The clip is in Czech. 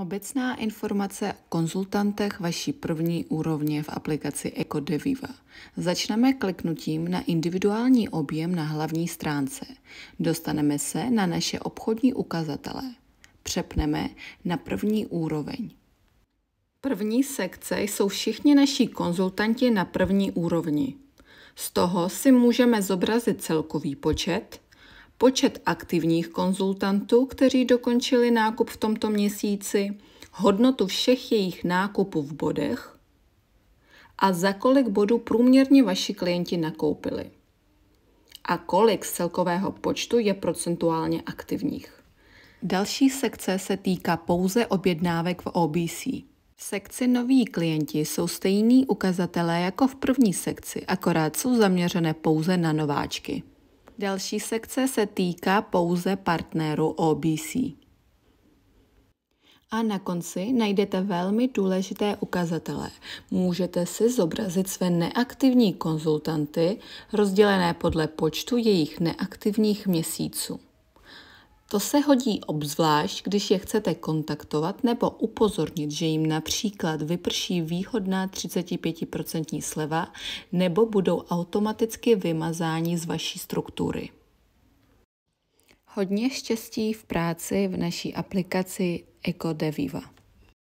Obecná informace o konzultantech vaší první úrovně v aplikaci EcoDeviva. Začneme kliknutím na individuální objem na hlavní stránce. Dostaneme se na naše obchodní ukazatele. Přepneme na první úroveň. První sekce jsou všichni naši konzultanti na první úrovni. Z toho si můžeme zobrazit celkový počet, počet aktivních konzultantů, kteří dokončili nákup v tomto měsíci, hodnotu všech jejich nákupů v bodech a za kolik bodů průměrně vaši klienti nakoupili a kolik z celkového počtu je procentuálně aktivních. Další sekce se týká pouze objednávek v OBC. V sekci noví klienti jsou stejný ukazatelé jako v první sekci, akorát jsou zaměřené pouze na nováčky. Další sekce se týká pouze partnerů OBC. A na konci najdete velmi důležité ukazatele. Můžete si zobrazit své neaktivní konzultanty, rozdělené podle počtu jejich neaktivních měsíců. To se hodí obzvlášť, když je chcete kontaktovat nebo upozornit, že jim například vyprší výhodná 35% sleva nebo budou automaticky vymazáni z vaší struktury. Hodně štěstí v práci v naší aplikaci EcoDeviva.